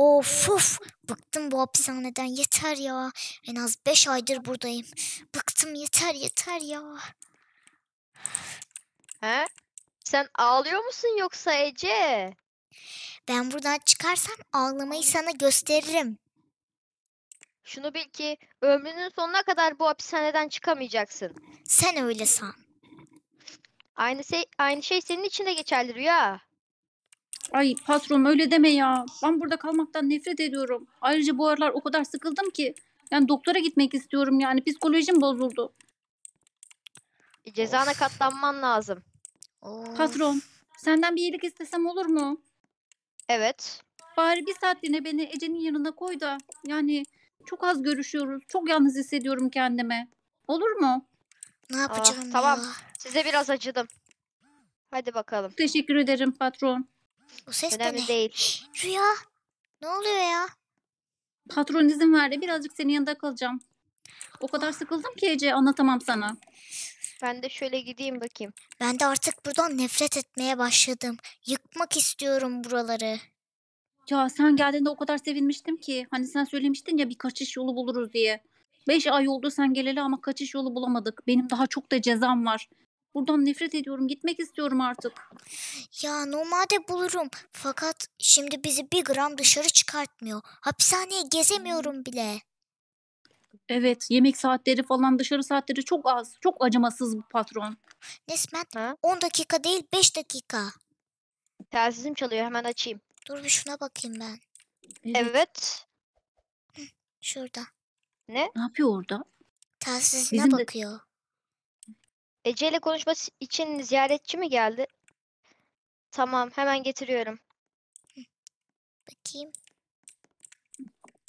Of of bıktım bu hapishaneden yeter ya. En az 5 aydır buradayım. Bıktım yeter yeter ya. He? Sen ağlıyor musun yoksa Ece? Ben buradan çıkarsam ağlamayı sana gösteririm. Şunu bil ki ömrünün sonuna kadar bu hapishaneden çıkamayacaksın. Sen öyle san. Aynı şey, aynı şey senin için de geçerli Rüya. Ay patron öyle deme ya. Ben burada kalmaktan nefret ediyorum. Ayrıca bu aralar o kadar sıkıldım ki. Yani doktora gitmek istiyorum yani. Psikolojim bozuldu. E, Cezana katlanman lazım. Patron senden bir iyilik istesem olur mu? Evet. Bari bir saatliğine beni Ece'nin yanına koy da. Yani çok az görüşüyoruz. Çok yalnız hissediyorum kendime. Olur mu? Ne Ah, yapacağım ya? tamam. Size biraz acıdım. Hadi bakalım. Teşekkür ederim patron. O ses Önemli de ne? değil. Rüya. Ne oluyor ya? Patron izin verdi. Birazcık senin yanında kalacağım. O kadar sıkıldım ki Ece anlatamam sana. Ben de şöyle gideyim bakayım. Ben de artık buradan nefret etmeye başladım. Yıkmak istiyorum buraları. Ya sen geldiğinde o kadar sevinmiştim ki. Hani sen söylemiştin ya bir kaçış yolu buluruz diye. Beş ay oldu sen geleli ama kaçış yolu bulamadık. Benim daha çok da cezam var. Buradan nefret ediyorum. Gitmek istiyorum artık. Ya normalde bulurum. Fakat şimdi bizi bir gram dışarı çıkartmıyor. Hapishaneye gezemiyorum bile. Evet, yemek saatleri falan dışarı saatleri çok az. Çok acımasız bu patron. Resmen Ha? 10 dakika değil 5 dakika. Telsizim çalıyor hemen açayım. Dur bir şuna bakayım ben. Evet. Şurada. Ne? Ne yapıyor orada? Telsizine Bizim de- bakıyor. Ece ile konuşması için ziyaretçi mi geldi? Tamam, hemen getiriyorum. Bakayım.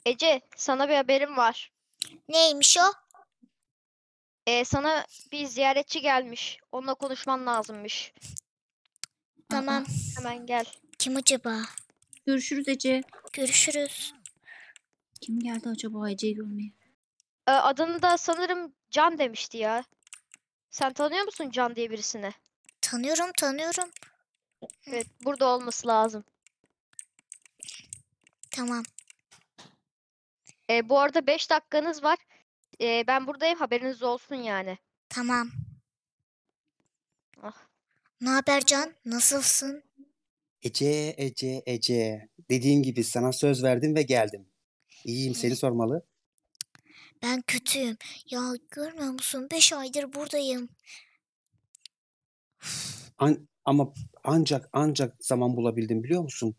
Ece, sana bir haberim var. Neymiş o? Ee, sana bir ziyaretçi gelmiş. Onunla konuşman lazımmış. Tamam. Hemen gel. Kim acaba? Görüşürüz Ece. Görüşürüz. Kim geldi acaba Ece'yi görmeye? Ee, adını da sanırım Can demişti ya. Sen tanıyor musun Can diye birisini? Tanıyorum tanıyorum. Evet burada olması lazım. Tamam. E, bu arada 5 dakikanız var. E, ben buradayım haberiniz olsun yani. Tamam. Ah. Ne haber Can? Nasılsın? Ece, Ece, Ece. Dediğim gibi sana söz verdim ve geldim. İyiyim seni sormalı. Ben kötüyüm. Ya görmüyor musun? Beş aydır buradayım. An ama ancak ancak zaman bulabildim biliyor musun?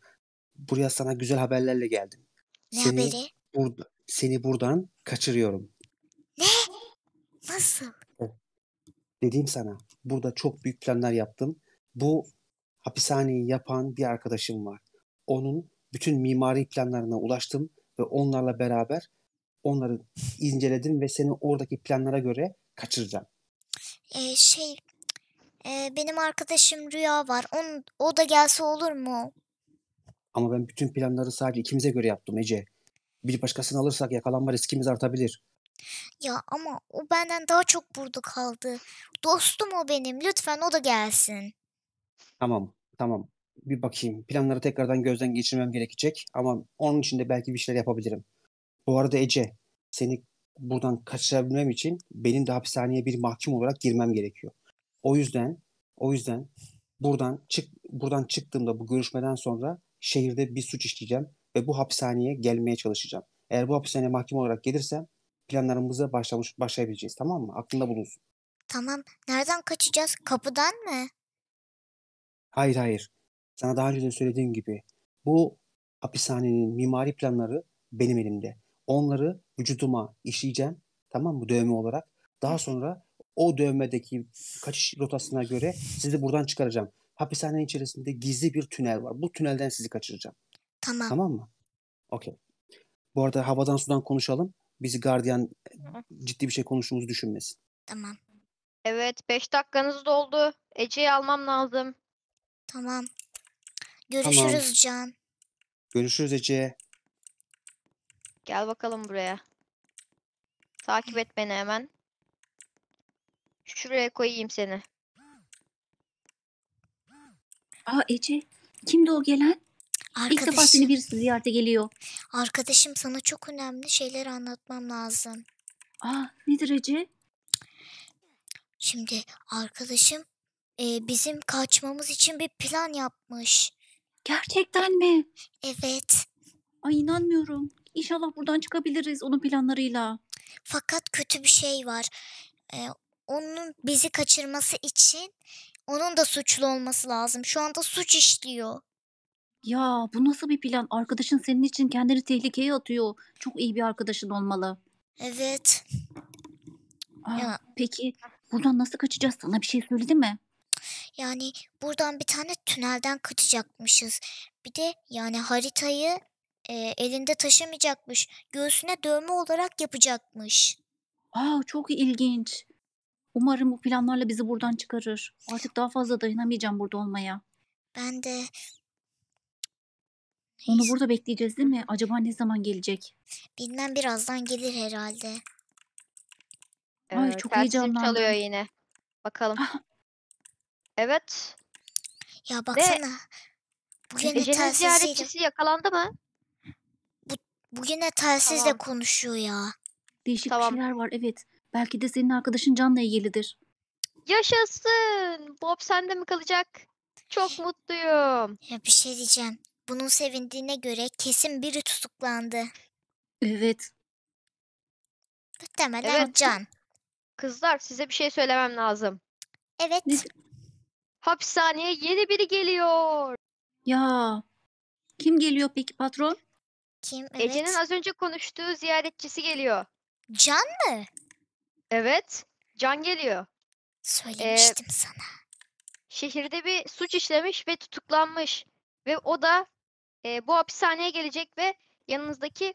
Buraya sana güzel haberlerle geldim. Ne seni haberi? Bur seni buradan kaçırıyorum. Ne? Nasıl? Dediğim sana. Burada çok büyük planlar yaptım. Bu hapishaneyi yapan bir arkadaşım var. Onun bütün mimari planlarına ulaştım ve onlarla beraber onları inceledim ve seni oradaki planlara göre kaçıracağım. Ee, şey e, benim arkadaşım Rüya var. On, o da gelse olur mu? Ama ben bütün planları sadece ikimize göre yaptım Ece. Bir başkasını alırsak yakalanma riskimiz artabilir. Ya ama o benden daha çok burada kaldı. Dostum o benim. Lütfen o da gelsin. Tamam, tamam. Bir bakayım. Planları tekrardan gözden geçirmem gerekecek ama onun için de belki bir şeyler yapabilirim. Bu arada Ece seni buradan kaçırabilmem için benim de hapishaneye bir mahkum olarak girmem gerekiyor. O yüzden o yüzden buradan çık buradan çıktığımda bu görüşmeden sonra şehirde bir suç işleyeceğim ve bu hapishaneye gelmeye çalışacağım. Eğer bu hapishaneye mahkum olarak gelirsem planlarımıza başlamış başlayabileceğiz tamam mı? Aklında bulunsun. Tamam. Nereden kaçacağız? Kapıdan mı? Hayır hayır. Sana daha önce de söylediğim gibi bu hapishanenin mimari planları benim elimde. Onları vücuduma işleyeceğim. Tamam mı? Dövme olarak. Daha sonra o dövmedeki kaçış rotasına göre sizi buradan çıkaracağım. Hapishanenin içerisinde gizli bir tünel var. Bu tünelden sizi kaçıracağım. Tamam. Tamam mı? Okey. Bu arada havadan sudan konuşalım. Bizi gardiyan ciddi bir şey konuştuğumuzu düşünmesin. Tamam. Evet 5 dakikanız doldu. Ece'yi almam lazım. Tamam. Görüşürüz Can. Görüşürüz Ece. Gel bakalım buraya. Takip et beni hemen. Şuraya koyayım seni. Aa Ece. Kimdi o gelen? İlk defa seni Arkadaşım, birisi ziyarete geliyor. arkadaşım sana çok önemli şeyler anlatmam lazım. Aa nedir Ece? Şimdi arkadaşım e, bizim kaçmamız için bir plan yapmış. Gerçekten mi? Evet. Ay inanmıyorum. İnşallah buradan çıkabiliriz onun planlarıyla. Fakat kötü bir şey var. Ee, onun bizi kaçırması için onun da suçlu olması lazım. Şu anda suç işliyor. Ya bu nasıl bir plan? Arkadaşın senin için kendini tehlikeye atıyor. Çok iyi bir arkadaşın olmalı. Evet. Aa, ah, Ya. Peki buradan nasıl kaçacağız? Sana bir şey söyledi mi? Yani buradan bir tane tünelden kaçacakmışız. Bir de yani haritayı e, elinde taşımayacakmış. Göğsüne dövme olarak yapacakmış. Aa çok ilginç. Umarım bu planlarla bizi buradan çıkarır. Artık daha fazla dayanamayacağım burada olmaya. Ben de Onu burada bekleyeceğiz değil mi? Acaba ne zaman gelecek? bilmem birazdan gelir herhalde. Ay, çok telsiz heyecanlandım. çalıyor yine. Bakalım. Ah. evet. Ya baksana. Bu gene ziyaretçisi yakalandı mı? Bugüne telsizle Tamam. konuşuyor ya. Değişik Tamam. bir şeyler var evet. Belki de senin arkadaşın Can'la ilgilidir. Yaşasın. Bob sende mi kalacak? Çok mutluyum. Ya bir şey diyeceğim. Bunun sevindiğine göre kesin biri tutuklandı. Evet. Muhtemelen Evet. Can. Kızlar size bir şey söylemem lazım. Evet. Ne- Hapishaneye yeni biri geliyor. Ya. Kim geliyor peki patron? Kim? Evet. Ece'nin az önce konuştuğu ziyaretçisi geliyor. Can mı? Evet. Can geliyor. Söylemiştim sana. Şehirde bir suç işlemiş ve tutuklanmış. Ve o da e, bu hapishaneye gelecek ve yanınızdaki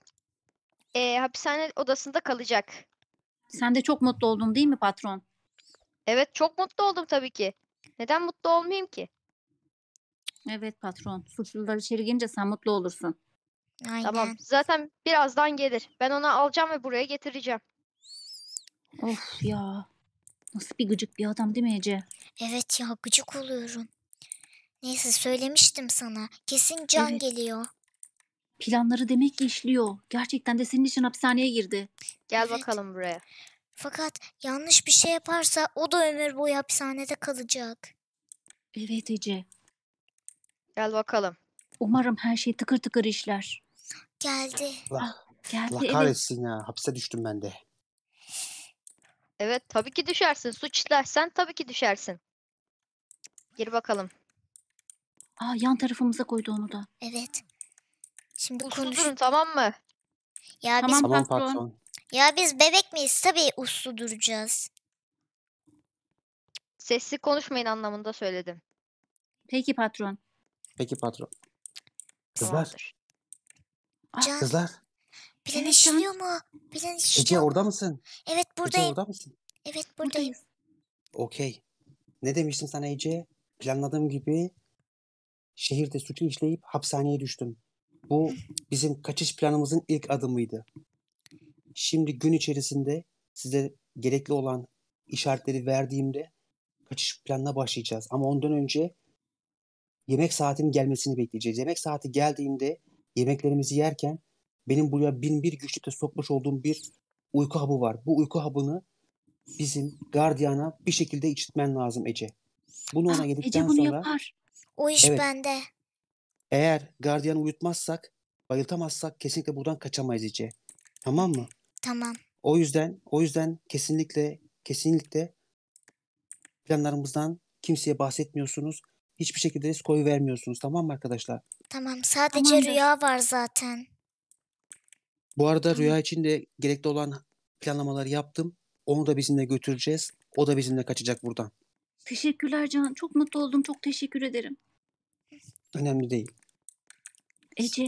e, hapishane odasında kalacak. Sen de çok mutlu oldun değil mi patron? Evet çok mutlu oldum tabii ki. Neden mutlu olmayayım ki? Evet patron. Suçlular içeri girince sen mutlu olursun. Aynen. Tamam. Zaten birazdan gelir. Ben onu alacağım ve buraya getireceğim. Of ya. Nasıl bir gıcık bir adam değil mi Ece? Evet ya gıcık oluyorum. Neyse söylemiştim sana. Kesin can Evet. geliyor. Planları demek ki işliyor. Gerçekten de senin için hapishaneye girdi. Gel Evet. bakalım buraya. Fakat yanlış bir şey yaparsa o da ömür boyu hapishanede kalacak. Evet Ece. Gel bakalım. Umarım her şey tıkır tıkır işler. Geldi. La, ah, Geldi. la kahretsin ya. Hapse düştüm ben de. Evet tabii ki düşersin. Suç işlersen tabii ki düşersin. Gir bakalım. Aa yan tarafımıza koydu onu da. Evet. Şimdi Uslu durun tamam mı? Ya Tamam, biz Tamam patron. patron. ya biz bebek miyiz? Tabii uslu duracağız. Sessiz konuşmayın anlamında söyledim. Peki patron. Peki patron. Kızlar Tamamdır. Ah, Can, Kızlar. Bilen işliyor mu? Bilen işliyor Ece orada mısın? Evet Ece buradayım. orada mısın? Evet buradayım. Okey. Ne demiştim sana Ece? Planladığım gibi şehirde suçu işleyip hapishaneye düştüm. Bu bizim kaçış planımızın ilk adımıydı. Şimdi gün içerisinde size gerekli olan işaretleri verdiğimde kaçış planına başlayacağız. Ama ondan önce yemek saatinin gelmesini bekleyeceğiz. Yemek saati geldiğinde yemeklerimizi yerken benim buraya bin bir güçlükte sokmuş olduğum bir uyku hapı var. Bu uyku hapını bizim gardiyana bir şekilde içitmen lazım Ece. Bunu ona Aa, ah, yedikten Ece bunu yapar. O iş Evet. bende. eğer gardiyanı uyutmazsak, bayıltamazsak kesinlikle buradan kaçamayız Ece. Tamam mı? Tamam. O yüzden o yüzden kesinlikle kesinlikle planlarımızdan kimseye bahsetmiyorsunuz. Hiçbir şekilde risk koyu vermiyorsunuz tamam mı arkadaşlar? Tamam sadece Tamamdır. rüya var zaten. Bu arada rüya için de gerekli olan planlamaları yaptım. Onu da bizimle götüreceğiz. O da bizimle kaçacak buradan. Teşekkürler Can. Çok mutlu oldum. Çok teşekkür ederim. Önemli değil. Ece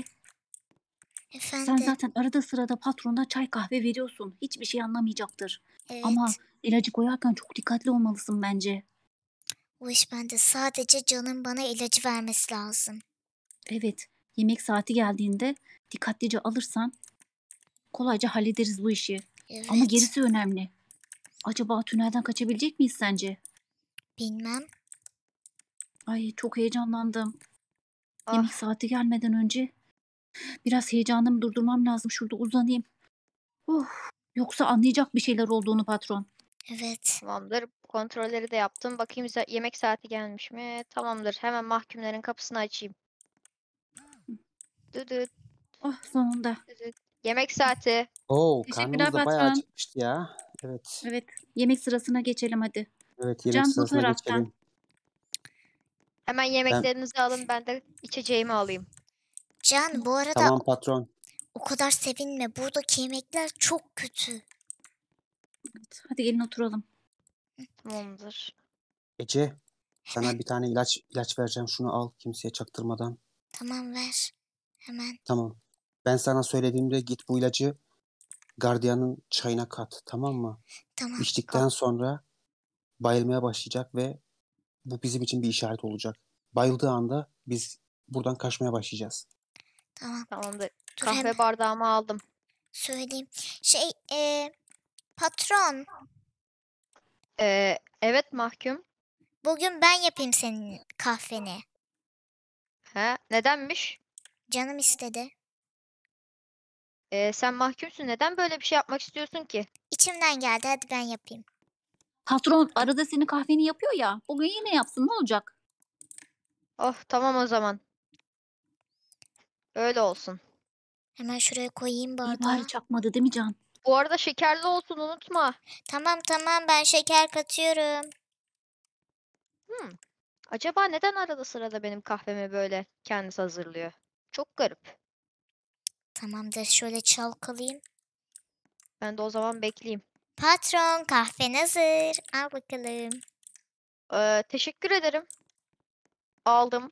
Efendim. sen zaten arada sırada patrona çay kahve veriyorsun. Hiçbir şey anlamayacaktır. evet. Ama ilacı koyarken çok dikkatli olmalısın bence. O iş bende sadece canın bana ilacı vermesi lazım. Evet, yemek saati geldiğinde dikkatlice alırsan kolayca hallederiz bu işi. Evet. Ama gerisi önemli. Acaba tünelden kaçabilecek miyiz sence? Bilmem. Ay çok heyecanlandım. Ah. Yemek saati gelmeden önce biraz heyecanımı durdurmam lazım. Şurada uzanayım. Oh, yoksa anlayacak bir şeyler olduğunu patron. Evet. Tamamdır. Kontrolleri de yaptım. Bakayım za- yemek saati gelmiş mi? Tamamdır. Hemen mahkumların kapısını açayım. Düdüt, Oh sonunda. düdüt. Yemek saati. Oo Teşekkürler karnımız da bayağı patron. ya. Evet. Evet. Yemek sırasına geçelim hadi. Evet yemek Can bu sırasına taraftan. geçelim. Hemen yemeklerinizi alın. Ben de içeceğimi alayım. Can bu arada Tamam patron. o kadar sevinme. Buradaki yemekler çok kötü. Evet, hadi gelin oturalım. Tamamdır. Ece sana bir tane ilaç ilaç vereceğim. Şunu al kimseye çaktırmadan. Tamam ver. Hemen. Tamam. Ben sana söylediğimde git bu ilacı gardiyanın çayına kat tamam mı? Tamam. İçtikten sonra bayılmaya başlayacak ve bu bizim için bir işaret olacak. Bayıldığı anda biz buradan kaçmaya başlayacağız. Tamam. Tamamdır. Kahve hemen. bardağımı aldım. Söyleyeyim. Şey e, Patron. Ee, evet mahkum. Bugün ben yapayım senin kahveni. He, nedenmiş? Canım istedi. Ee, sen mahkumsun. Neden böyle bir şey yapmak istiyorsun ki? İçimden geldi. Hadi ben yapayım. Patron arada senin kahveni yapıyor ya. Bugün yine yapsın. Ne olacak? Oh tamam o zaman. Öyle olsun. Hemen şuraya koyayım bardağı. İyi bari çakmadı değil mi Can? Bu arada şekerli olsun unutma. Tamam tamam ben şeker katıyorum. Hmm. Acaba neden arada sırada benim kahvemi böyle kendisi hazırlıyor? Çok garip. Tamamdır şöyle çalkalayayım. Ben de o zaman bekleyeyim. Patron kahven hazır. Al bakalım. Ee, teşekkür ederim. Aldım.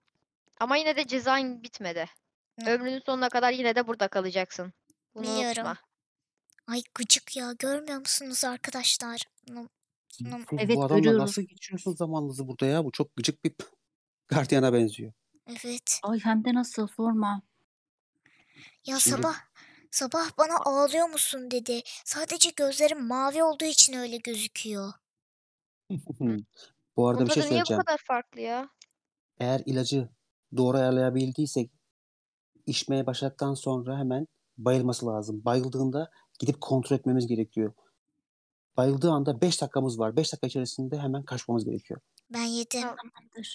Ama yine de cezan bitmedi. Hı. Ömrünün sonuna kadar yine de burada kalacaksın. Bunu Biliyorum. unutma. Ay gıcık ya görmüyor musunuz arkadaşlar? Evet, bu adamla görüyorum. nasıl geçiriyorsunuz zamanınızı burada ya? Bu çok gıcık bir gardiyana benziyor. Evet. Ay hem de nasıl sorma. Ya Şimdi- sabah sabah bana ağlıyor musun dedi. Sadece gözlerim mavi olduğu için öyle gözüküyor. bu arada bir şey Bunların niye bu kadar farklı ya? Eğer ilacı doğru ayarlayabildiysek içmeye başladıktan sonra hemen bayılması lazım. Bayıldığında gidip kontrol etmemiz gerekiyor. Bayıldığı anda 5 dakikamız var. 5 dakika içerisinde hemen kaçmamız gerekiyor. Ben yedim.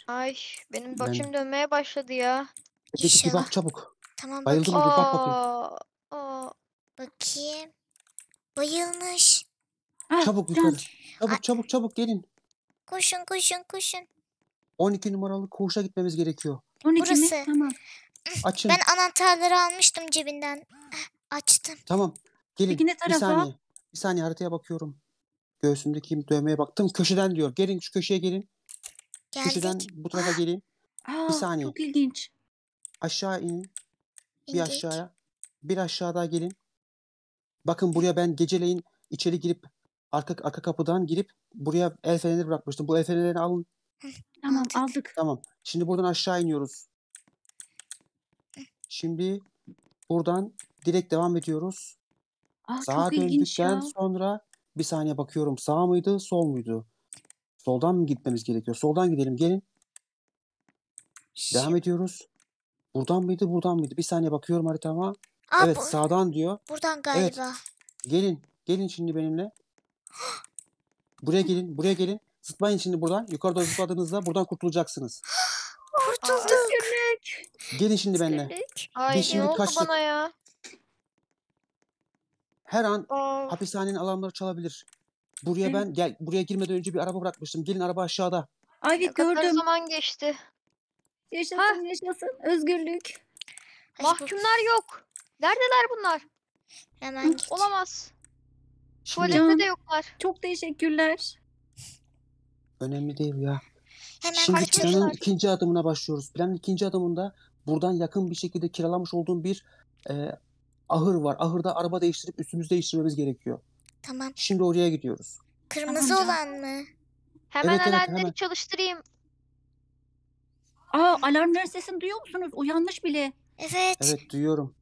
Ay benim başım ben... dönmeye başladı ya. Peki bir bak çabuk. Tamam Bayıldım bakayım. Bayıldı bak bakayım. bakayım. Bayılmış. Ah, çabuk yukarı. Çabuk çabuk çabuk gelin. Koşun koşun koşun. 12 numaralı koğuşa gitmemiz gerekiyor. 12 Burası. mi? Tamam. Açın. Ben anahtarları almıştım cebinden. Açtım. Tamam. Gelin Peki ne tarafa? bir saniye. Bir saniye haritaya bakıyorum. Göğsümdeki dövmeye baktım. Köşeden diyor. Gelin şu köşeye gelin. Geldik. Köşeden bu tarafa gelin. Aa, bir saniye. Çok ilginç. Aşağı inin. Bir aşağıya. Bir aşağı daha gelin. Bakın buraya ben geceleyin içeri girip arka arka kapıdan girip buraya el fenerleri bırakmıştım. Bu el fenerlerini alın. Tamam aldık. Tamam. Şimdi buradan aşağı iniyoruz. Şimdi buradan direkt devam ediyoruz. A, Sağa döndükten sonra bir saniye bakıyorum sağ mıydı sol muydu? Soldan mı gitmemiz gerekiyor? Soldan gidelim gelin. Devam ediyoruz. Buradan mıydı buradan mıydı? Bir saniye bakıyorum haritama. Aa, Evet bu- sağdan diyor. buradan galiba. Gelin. Gelin şimdi benimle. Buraya gelin. Buraya gelin. Zıplayın şimdi buradan. Yukarıda zıpladığınızda buradan kurtulacaksınız. Kurtulduk. Gelin şimdi benimle. Ay şimdi ne oldu kaçtık. bana ya? Her an Aa, hapishanenin alanları çalabilir. Buraya evet. ben gel buraya girmeden önce bir araba bırakmıştım. Gelin araba aşağıda. Ay evet, kadar gördüm. zaman geçti. Yaşasın Ha. yaşasın. Özgürlük. Mahkumlar yok. Neredeler bunlar? Hemen git. Olamaz. Şimdi Tuvalette de yoklar. Çok teşekkürler. önemli değil ya. Hemen Şimdi planın ikinci adımına başlıyoruz. Planın ikinci adımında buradan yakın bir şekilde kiralamış olduğum bir e, ahır var. Ahırda araba değiştirip üstümüzü değiştirmemiz gerekiyor. Tamam. Şimdi oraya gidiyoruz. Kırmızı Tamam olan mı? Hemen Evet, alarmları hemen. çalıştırayım. Aa alarmların sesini duyuyor musunuz? Uyanmış bile. Evet. Evet duyuyorum.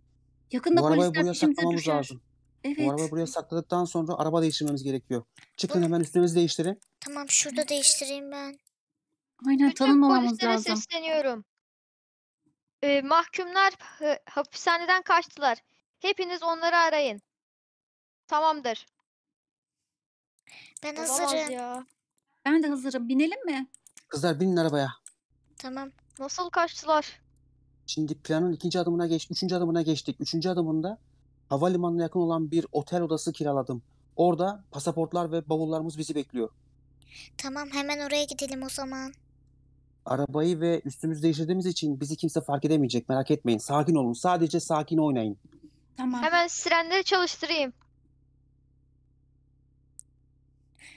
Yakında Bu arabayı polisler buraya peşimize saklamamız düşer. lazım. Bu arabayı buraya sakladıktan sonra araba değiştirmemiz gerekiyor. Çıkın Bu- hemen üstümüzü değiştirin. Tamam şurada değiştireyim ben. Aynen Bütün polislere sesleniyorum. Ee, mahkumlar hapishaneden kaçtılar. Hepiniz onları arayın. Tamamdır. Ben hazırım. Ben de hazırım. Binelim mi? Kızlar binin arabaya. Tamam. Nasıl kaçtılar? Şimdi planın ikinci adımına geçtik. üçüncü adımına geçtik. Üçüncü adımında havalimanına yakın olan bir otel odası kiraladım. Orada pasaportlar ve bavullarımız bizi bekliyor. Tamam hemen oraya gidelim o zaman. Arabayı ve üstümüzü değiştirdiğimiz için bizi kimse fark edemeyecek. Merak etmeyin. Sakin olun. Sadece sakin oynayın. Tamam. Hemen sirenleri çalıştırayım.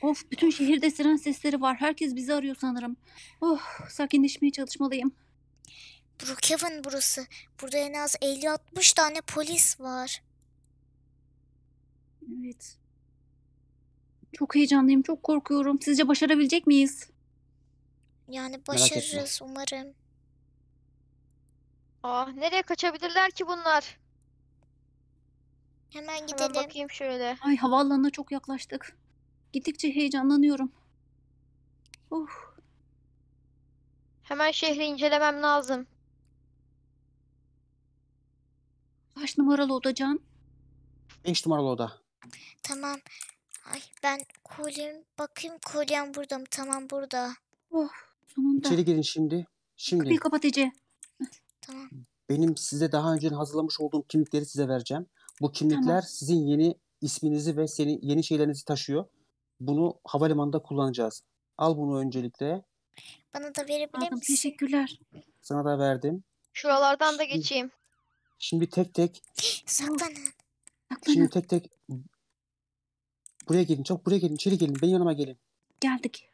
Of bütün şehirde siren sesleri var. Herkes bizi arıyor sanırım. Oh sakinleşmeye çalışmalıyım. Brookhaven burası. Burada en az 50-60 tane polis var. Evet. Çok heyecanlıyım, çok korkuyorum. Sizce başarabilecek miyiz? Yani başarırız umarım. Ah nereye kaçabilirler ki bunlar? Hemen gidelim. Hemen bakayım şöyle. Ay havaalanına çok yaklaştık. Gittikçe heyecanlanıyorum. Uf. Hemen şehri incelemem lazım. Kaç numaralı oda Can? 5 numaralı oda. Tamam. Ay ben kolyem bakayım kolyem burada mı? Tamam burada. Oh sonunda. İçeri girin şimdi. Şimdi. Kapıyı kapat Ece. Tamam. Benim size daha önce hazırlamış olduğum kimlikleri size vereceğim. Bu kimlikler tamam. sizin yeni isminizi ve senin yeni şeylerinizi taşıyor. Bunu havalimanında kullanacağız. Al bunu öncelikle. Bana da verebilir misin? Teşekkürler. Sana da verdim. Şuralardan da geçeyim. Şimdi tek tek. Saklanın. Şimdi tek tek. Buraya gelin Çok buraya gelin İçeri gelin benim yanıma gelin. Geldik.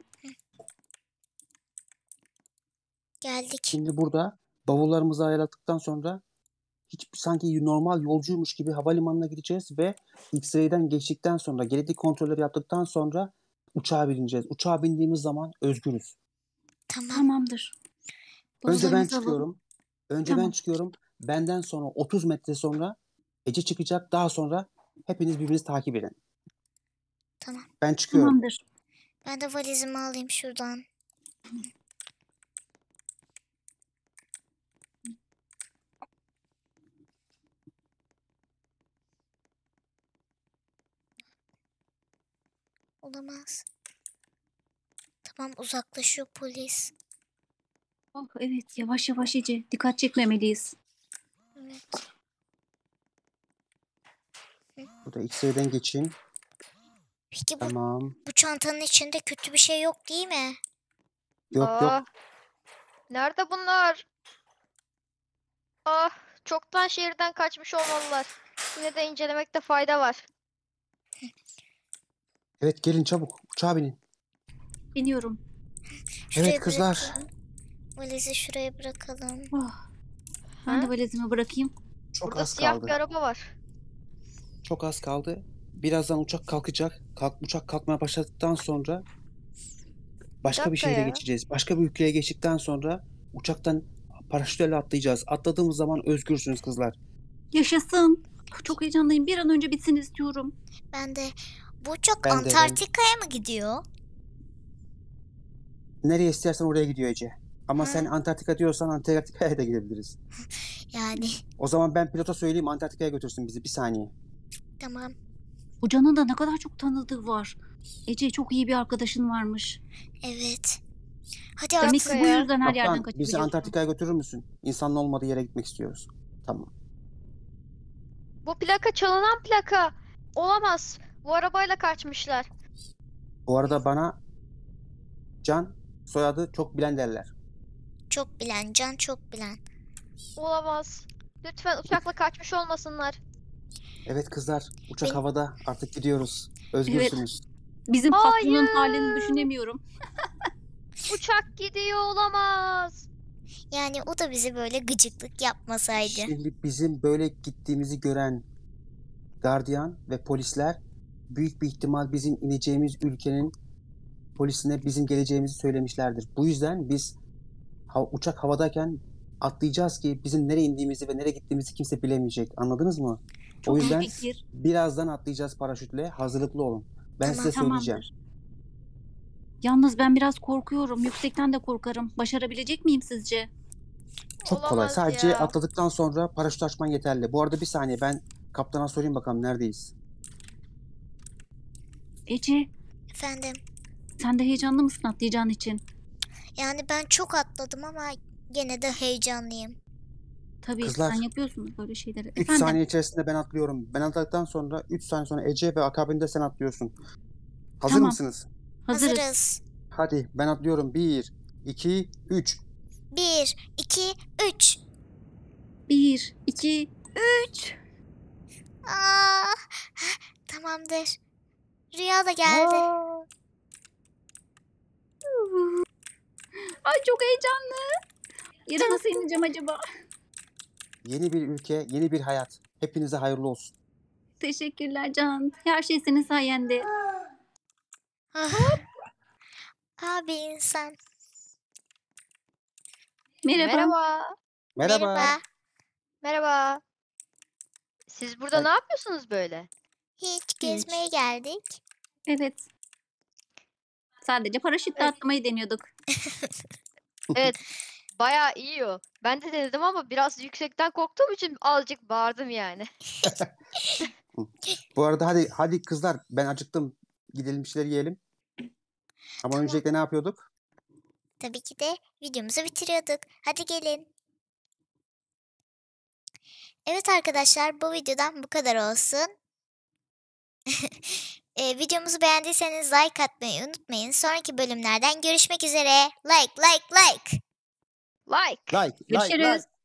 Geldik. Şimdi burada bavullarımızı ayarladıktan sonra hiç sanki normal yolcuymuş gibi havalimanına gideceğiz ve X-ray'den geçtikten sonra gerekli kontrolleri yaptıktan sonra uçağa bineceğiz. Uçağa bindiğimiz zaman özgürüz. Tamam. Tamamdır. Önce ben çıkıyorum. Önce tamam. ben çıkıyorum. Benden sonra 30 metre sonra Ece çıkacak. Daha sonra hepiniz birbirinizi takip edin. Tamam. Ben çıkıyorum. Tamamdır. Ben de valizimi alayım şuradan. Olamaz. Tamam uzaklaşıyor polis. Oh evet yavaş yavaş Ece. Dikkat çekmemeliyiz. Evet. Burada X-ray'den geçin. Peki bu, Tamam. bu çantanın içinde kötü bir şey yok değil mi? Yok Aa, yok. Nerede bunlar? Ah, çoktan şehirden kaçmış olmalılar. Yine de incelemekte fayda var. Evet gelin çabuk uçağa binin. Biniyorum. evet kızlar. Bırakalım. Valizi şuraya bırakalım. Oh. Ben de valizimi bırakayım. Çok Burada az siyah kaldı. bir araba var. Çok az kaldı. Birazdan uçak kalkacak. Kalk, uçak kalkmaya başladıktan sonra başka bir, bir şehre geçeceğiz. Başka bir ülkeye geçtikten sonra uçaktan paraşütle atlayacağız. Atladığımız zaman özgürsünüz kızlar. Yaşasın. Çok heyecanlıyım. Bir an önce bitsin istiyorum. Ben de bu çok Antarktika'ya mı gidiyor? Nereye istersen oraya gidiyor Ece. Ama Ha. sen Antarktika diyorsan Antarktika'ya da gidebiliriz. Yani O zaman ben pilota söyleyeyim Antarktika'ya götürsün bizi bir saniye. tamam. Hocanın da ne kadar çok tanıdığı var. Ece çok iyi bir arkadaşın varmış. Evet. Hadi Demek artık. ki bu yüzden her yerden kaçıyor. bizi Antarktika'ya götürür müsün? İnsanın olmadığı yere gitmek istiyoruz. Tamam. Bu plaka çalınan plaka. Olamaz. Bu arabayla kaçmışlar. Bu arada bana Can soyadı çok bilen derler. Çok bilen, Can çok bilen. Olamaz. Lütfen uçakla kaçmış olmasınlar. Evet kızlar, uçak Benim... havada. Artık gidiyoruz. Özgürsünüz. Evet. Bizim Hayır. patronun halini düşünemiyorum. uçak gidiyor olamaz. Yani o da bize böyle gıcıklık yapmasaydı. Şimdi bizim böyle gittiğimizi gören gardiyan ve polisler büyük bir ihtimal bizim ineceğimiz ülkenin polisine bizim geleceğimizi söylemişlerdir. Bu yüzden biz ha, uçak havadayken atlayacağız ki bizim nereye indiğimizi ve nereye gittiğimizi kimse bilemeyecek. Anladınız mı? Çok o yüzden fikir. birazdan atlayacağız paraşütle. Hazırlıklı olun. Ben tamam, size söyleyeceğim. Yalnız ben biraz korkuyorum. Yüksekten de korkarım. Başarabilecek miyim sizce? Çok Olamaz kolay. Sadece ya. atladıktan sonra paraşüt açman yeterli. Bu arada bir saniye ben kaptana sorayım bakalım neredeyiz? Ece Efendim. sen de heyecanlı mısın atlayacağın için? Yani ben çok atladım ama gene de heyecanlıyım. Tabii Kızlar. sen yapıyorsun böyle şeyleri. 3 saniye içerisinde ben atlıyorum. Ben atladıktan sonra 3 saniye sonra Ece ve akabinde sen atlıyorsun. Hazır Tamam. mısınız? hazırız. Hadi ben atlıyorum. 1, 2, 3. Bir, iki, üç. Bir, iki, üç. Aa, ah, tamamdır. Rüya da geldi. Ay çok heyecanlı. Yere nasıl ineceğim acaba? Yeni bir ülke, yeni bir hayat. Hepinize hayırlı olsun. Teşekkürler Can. Her şey senin sayende. Ah. Abi insan. Merhaba. Merhaba. Merhaba. Merhaba. Siz burada ne yapıyorsunuz böyle? Hiç gezmeye geldik. Evet. Sadece paraşütle atlamayı deniyorduk. Bayağı iyi o. Ben de denedim ama biraz yüksekten korktuğum için azıcık bağırdım yani. Bu arada hadi hadi kızlar ben acıktım. Gidelim bir şeyler yiyelim. Ama öncelikle ne yapıyorduk? Tabii ki de videomuzu bitiriyorduk. Hadi gelin. Evet arkadaşlar bu videodan bu kadar olsun. e, videomuzu beğendiyseniz like atmayı unutmayın. Sonraki bölümlerden görüşmek üzere. Like, like, like. Like. Like. Görüşürüz. Like, like.